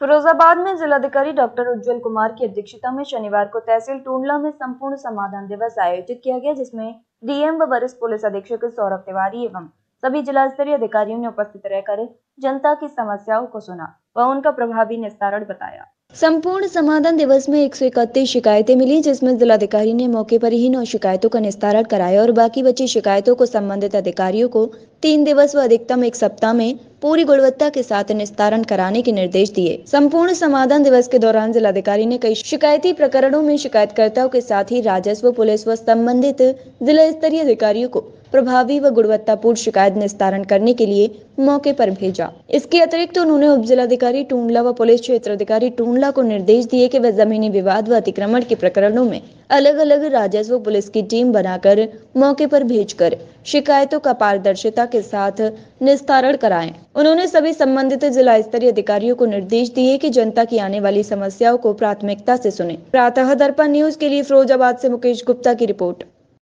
फिरोजाबाद में जिलाधिकारी डॉक्टर उज्जवल कुमार की अध्यक्षता में शनिवार को तहसील टूंडला में संपूर्ण समाधान दिवस आयोजित किया गया जिसमें डीएम व वरिष्ठ पुलिस अधीक्षक सौरभ तिवारी एवं सभी जिला स्तरीय अधिकारियों ने उपस्थित रहकर जनता की समस्याओं को सुना व उनका प्रभावी निस्तारण बताया संपूर्ण समाधान दिवस में एक सौ इकतीस शिकायतें मिली जिसमें जिलाधिकारी ने मौके पर ही नौ शिकायतों का निस्तारण कराया और बाकी बची शिकायतों को संबंधित अधिकारियों को तीन दिवस व अधिकतम एक सप्ताह में पूरी गुणवत्ता के साथ निस्तारण कराने के निर्देश दिए संपूर्ण समाधान दिवस के दौरान जिलाधिकारी ने कई शिकायती प्रकरणों में शिकायतकर्ताओं के साथ ही राजस्व पुलिस व संबंधित जिला स्तरीय अधिकारियों को प्रभावी व गुणवत्तापूर्ण शिकायत निस्तारण करने के लिए मौके पर भेजा इसके अतिरिक्त तो उन्होंने उप जिलाधिकारी टूंडला व पुलिस क्षेत्र अधिकारी टूंडला को निर्देश दिए कि वह जमीनी विवाद व अतिक्रमण के प्रकरणों में अलग अलग राजस्व पुलिस की टीम बनाकर मौके पर भेजकर शिकायतों का पारदर्शिता के साथ निस्तारण कराएं। उन्होंने सभी संबंधित जिला स्तरीय अधिकारियों को निर्देश दिए कि जनता की आने वाली समस्याओं को प्राथमिकता से सुने प्रातः दर्पण न्यूज के लिए फिरोजाबाद से मुकेश गुप्ता की रिपोर्ट